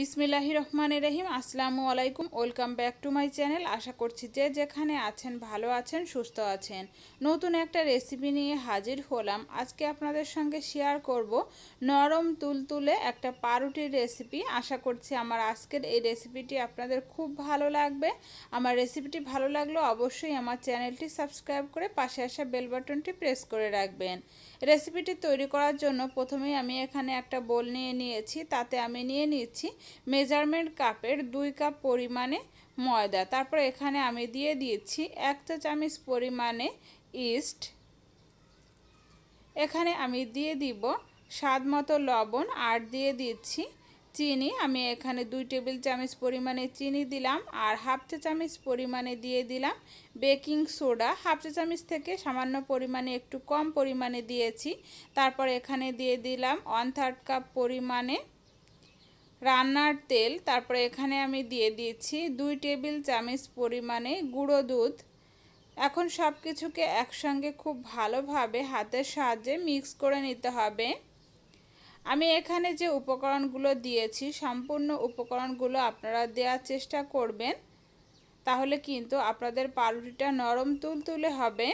বিসমিল্লাহি রহমান রহিম আসসালামু আলাইকুম welcome back to my channel আশা করছি যে যেখানে আছেন ভালো আছেন সুস্থ আছেন নতুন একটা রেসিপি নিয়ে হাজির হলাম আজকে আপনাদের সঙ্গে শেয়ার করব নরম তুলতুলে একটা পাউরুটির রেসিপি আশা করছি আমার আজকের এই রেসিপিটি আপনাদের খুব ভালো লাগবে আমার রেসিপিটি ভালো লাগলে অবশ্যই আমার চ্যানেলটি সাবস্ক্রাইব করে পাশে আসা বেল বাটনটি প্রেস করে রাখবেন রেসিপিটি তৈরি করার জন্য প্রথমেই আমি এখানে একটা বোল নিয়ে নিয়েছি তাতে আমি নিয়ে নিচ্ছি মেজারমেন্ট কাপের দুই কাপ পরিমাণে ময়দা তারপর এখানে আমি দিয়ে দিয়েছি এক চা চামচ পরিমাণে ইস্ট এখানে আমি দিয়ে দিব স্বাদ মতো লবণ আর দিয়ে দিচ্ছি চিনি আমি এখানে দুই টেবিল চামচ পরিমাণে চিনি দিলাম আর হাফ চা চামচ পরিমাণে দিয়ে দিলাম বেকিং সোডা হাফ চা চামচ থেকে সামান্য পরিমাণে একটু কম পরিমাণে দিয়েছি তারপর এখানে দিয়ে দিলাম ওয়ান থার্ড কাপ পরিমাণে রান্নার তেল তারপরে এখানে আমি দিয়ে দিয়েছি দুই টেবিল চামচ পরিমাণে গুঁড়ো দুধ এখন সব কিছুকে একসঙ্গে খুব ভালোভাবে হাতের সাহায্যে মিক্স করে নিতে হবে আমি এখানে যে উপকরণগুলো দিয়েছি সম্পূর্ণ উপকরণগুলো আপনারা দেওয়ার চেষ্টা করবেন তাহলে কিন্তু আপনাদের পাউরুটিটা নরম তুলতুলে হবে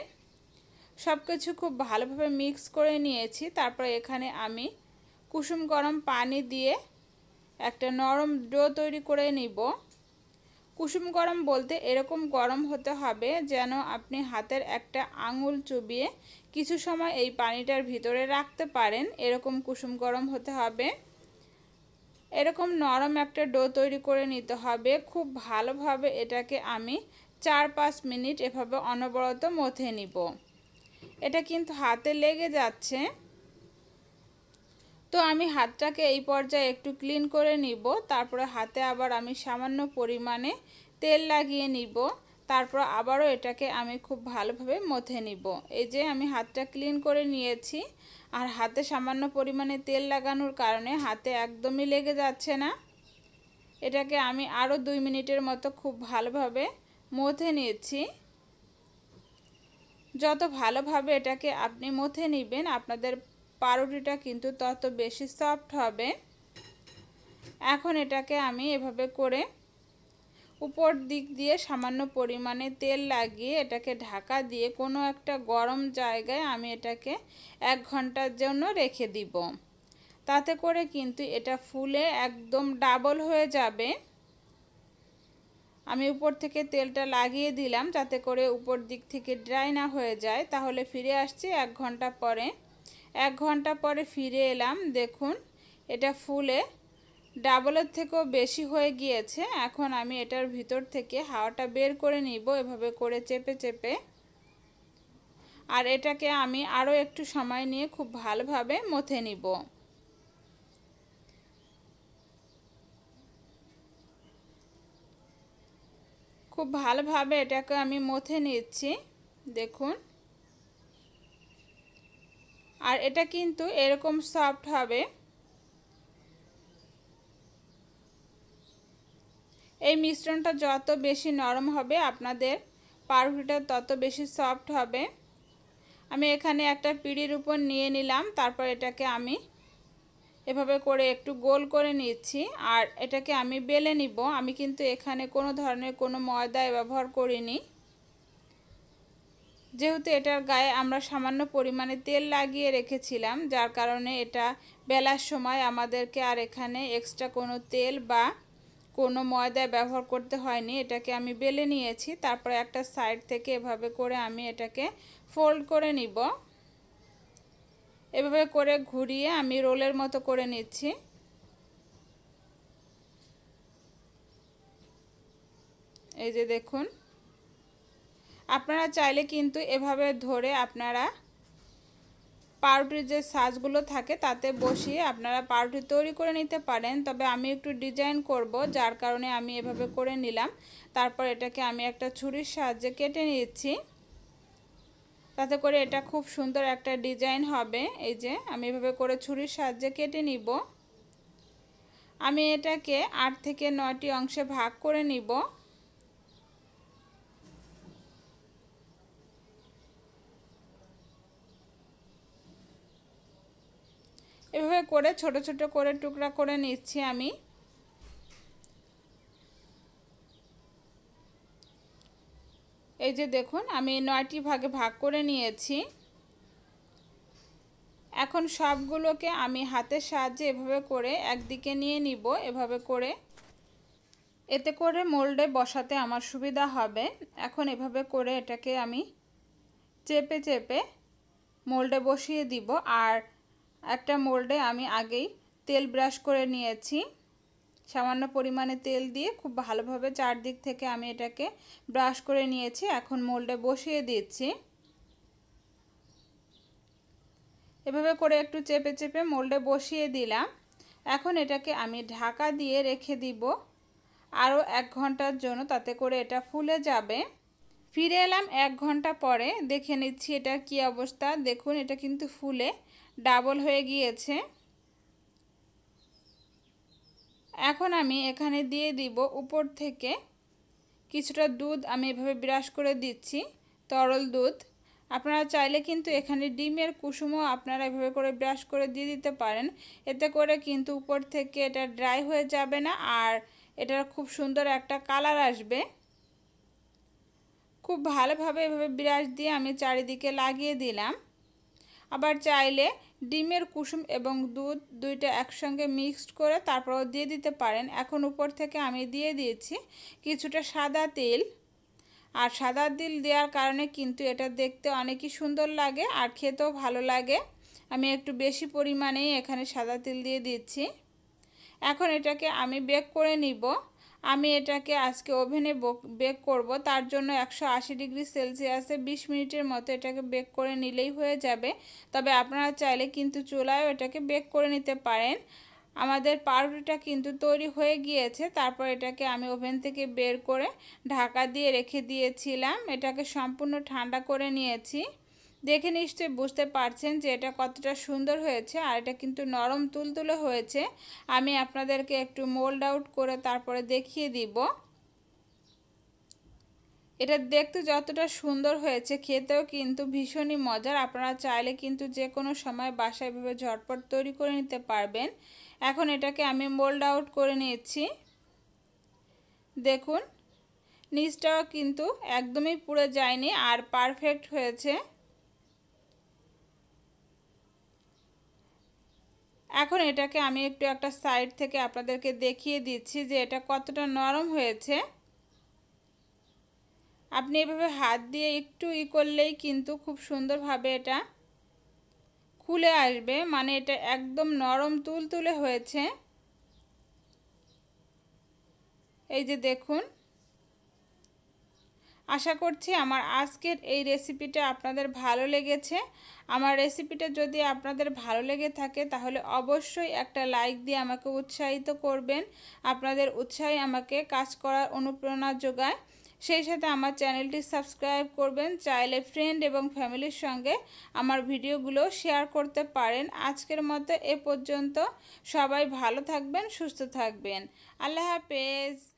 সব কিছু খুব ভালোভাবে মিক্স করে নিয়েছি তারপর এখানে আমি কুসুম গরম পানি দিয়ে একটা নরম ডো তৈরি করে নিব কুসুম গরম বলতে এরকম গরম হতে হবে যেন আপনি হাতের একটা আঙুল চুবিয়ে কিছু সময় এই পানিটার ভিতরে রাখতে পারেন এরকম কুসুম গরম হতে হবে এরকম নরম একটা ডো তৈরি করে নিতে হবে খুব ভালোভাবে এটাকে আমি চার পাঁচ মিনিট এভাবে অনবরত মথে নিব এটা কিন্তু হাতে লেগে যাচ্ছে তো আমি হাতটাকে এই পর্যায়ে একটু ক্লিন করে নিব তারপরে হাতে আবার আমি সামান্য পরিমাণে তেল লাগিয়ে নিব তারপর আবারও এটাকে আমি খুব ভালোভাবে মথে নিব এই যে আমি হাতটা ক্লিন করে নিয়েছি আর হাতে সামান্য পরিমাণে তেল লাগানোর কারণে হাতে একদমই লেগে যাচ্ছে না এটাকে আমি আরও দুই মিনিটের মতো খুব ভালোভাবে মথে নিয়েছি যত ভালোভাবে এটাকে আপনি মথে নেবেন আপনাদের পাউরুটিটা কিন্তু তত বেশি সফট হবে এখন এটাকে আমি এভাবে করে উপর দিক দিয়ে সামান্য পরিমাণে তেল লাগিয়ে এটাকে ঢাকা দিয়ে কোনো একটা গরম জায়গায় আমি এটাকে এক ঘন্টার জন্য রেখে দিব তাতে করে কিন্তু এটা ফুলে একদম ডাবল হয়ে যাবে আমি উপর থেকে তেলটা লাগিয়ে দিলাম যাতে করে উপর দিক থেকে ড্রাই না হয়ে যায় তাহলে ফিরে আসছি এক ঘন্টা পরে এক ঘন্টা পরে ফিরে এলাম দেখুন এটা ফুলে ডাবলের থেকেও বেশি হয়ে গিয়েছে এখন আমি এটার ভিতর থেকে হাওয়াটা বের করে নিব এভাবে করে চেপে চেপে আর এটাকে আমি আরও একটু সময় নিয়ে খুব ভালোভাবে মথে নিব খুব ভালোভাবে এটাকে আমি মথে নিচ্ছি দেখুন আর এটা কিন্তু এরকম সফট হবে এই মিশ্রণটা যত বেশি নরম হবে আপনাদের পাউরুটিটা তত বেশি সফট হবে আমি এখানে একটা পিড়ির উপর নিয়ে নিলাম তারপর এটাকে আমি এভাবে করে একটু গোল করে নিচ্ছি আর এটাকে আমি বেলে নিব আমি কিন্তু এখানে কোনো ধরনের কোনো ময়দা ব্যবহার করিনি যেহেতু এটার গায়ে আমরা সামান্য পরিমাণে তেল লাগিয়ে রেখেছিলাম যার কারণে এটা বেলার সময় আমাদেরকে আর এখানে এক্সট্রা কোনো তেল বা কোনো ময়দা ব্যবহার করতে হয়নি এটাকে আমি বেলে নিয়েছি তারপরে একটা সাইড থেকে এভাবে করে আমি এটাকে ফোল্ড করে নিব এভাবে করে ঘুরিয়ে আমি রোলের মতো করে নিচ্ছি এই যে দেখুন আপনারা চাইলে কিন্তু এভাবে ধরে আপনারা পাউরুটির যে সাজগুলো থাকে তাতে বসিয়ে আপনারা পাউরুটি তৈরি করে নিতে পারেন তবে আমি একটু ডিজাইন করব যার কারণে আমি এভাবে করে নিলাম তারপর এটাকে আমি একটা ছুরির সাহায্যে কেটে নিচ্ছি তাতে করে এটা খুব সুন্দর একটা ডিজাইন হবে এই যে আমি এভাবে করে ছুরির সাহায্যে কেটে নিব আমি এটাকে আট থেকে নয়টি অংশে ভাগ করে নিব এভাবে করে ছোট ছোট করে টুকরা করে নিচ্ছি আমি এই যে দেখুন আমি নয়টি ভাগে ভাগ করে নিয়েছি এখন সবগুলোকে আমি হাতের সাহায্যে এভাবে করে একদিকে নিয়ে নিব এভাবে করে এতে করে মোল্ডে বসাতে আমার সুবিধা হবে এখন এভাবে করে এটাকে আমি চেপে চেপে মোল্ডে বসিয়ে দিব আর একটা মোল্ডে আমি আগেই তেল ব্রাশ করে নিয়েছি সামান্য পরিমাণে তেল দিয়ে খুব ভালোভাবে চারদিক থেকে আমি এটাকে ব্রাশ করে নিয়েছি এখন মোল্ডে বসিয়ে দিচ্ছি এভাবে করে একটু চেপে চেপে মোল্ডে বসিয়ে দিলাম এখন এটাকে আমি ঢাকা দিয়ে রেখে দিব আরও এক ঘন্টার জন্য তাতে করে এটা ফুলে যাবে ফিরে এলাম এক ঘন্টা পরে দেখে নিচ্ছি এটা কি অবস্থা দেখুন এটা কিন্তু ফুলে ডাবল হয়ে গিয়েছে এখন আমি এখানে দিয়ে দিব উপর থেকে কিছুটা দুধ আমি এভাবে ব্রাশ করে দিচ্ছি তরল দুধ আপনারা চাইলে কিন্তু এখানে ডিমের কুসুমও আপনারা এভাবে করে ব্রাশ করে দিয়ে দিতে পারেন এতে করে কিন্তু উপর থেকে এটা ড্রাই হয়ে যাবে না আর এটার খুব সুন্দর একটা কালার আসবে খুব ভালোভাবে এভাবে ব্রাশ দিয়ে আমি চারিদিকে লাগিয়ে দিলাম আবার চাইলে ডিমের কুসুম এবং দুধ দুইটা একসঙ্গে মিক্সড করে তারপরও দিয়ে দিতে পারেন এখন উপর থেকে আমি দিয়ে দিয়েছি কিছুটা সাদা তেল আর সাদা তিল দেওয়ার কারণে কিন্তু এটা দেখতে অনেকই সুন্দর লাগে আর খেতেও ভালো লাগে আমি একটু বেশি পরিমাণেই এখানে সাদা তিল দিয়ে দিচ্ছি এখন এটাকে আমি বেক করে নিব আমি এটাকে আজকে ওভেনে বেক করব তার জন্য একশো আশি ডিগ্রি সেলসিয়াসে বিশ মিনিটের মতো এটাকে বেক করে নিলেই হয়ে যাবে তবে আপনারা চাইলে কিন্তু চুলায়ও এটাকে বেক করে নিতে পারেন আমাদের পাউরুটিটা কিন্তু তৈরি হয়ে গিয়েছে তারপর এটাকে আমি ওভেন থেকে বের করে ঢাকা দিয়ে রেখে দিয়েছিলাম এটাকে সম্পূর্ণ ঠান্ডা করে নিয়েছি দেখে নিশ্চয়ই বুঝতে পারছেন যে এটা কতটা সুন্দর হয়েছে আর এটা কিন্তু নরম তুলতুলে হয়েছে আমি আপনাদেরকে একটু মোল্ড আউট করে তারপরে দেখিয়ে দিব এটা দেখতে যতটা সুন্দর হয়েছে খেতেও কিন্তু ভীষণই মজার আপনারা চাইলে কিন্তু যে কোনো সময় বাসায় ভেবে ঝটপট তৈরি করে নিতে পারবেন এখন এটাকে আমি মোল্ড আউট করে নিয়েছি দেখুন নিচটাও কিন্তু একদমই পুড়ে যায়নি আর পারফেক্ট হয়েছে এখন এটাকে আমি একটু একটা সাইড থেকে আপনাদেরকে দেখিয়ে দিচ্ছি যে এটা কতটা নরম হয়েছে আপনি এভাবে হাত দিয়ে একটু ই করলেই কিন্তু খুব সুন্দরভাবে এটা খুলে আসবে মানে এটা একদম নরম তুলতুলে হয়েছে এই যে দেখুন আশা করছি আমার আজকের এই রেসিপিটা আপনাদের ভালো লেগেছে আমার রেসিপিটা যদি আপনাদের ভালো লেগে থাকে তাহলে অবশ্যই একটা লাইক দিয়ে আমাকে উৎসাহিত করবেন আপনাদের উৎসাহে আমাকে কাজ করার অনুপ্রেরণা যোগায় সেই সাথে আমার চ্যানেলটি সাবস্ক্রাইব করবেন চাইলে ফ্রেন্ড এবং ফ্যামিলির সঙ্গে আমার ভিডিওগুলো শেয়ার করতে পারেন আজকের মতো এ পর্যন্ত সবাই ভালো থাকবেন সুস্থ থাকবেন আল্লাহ হাফেজ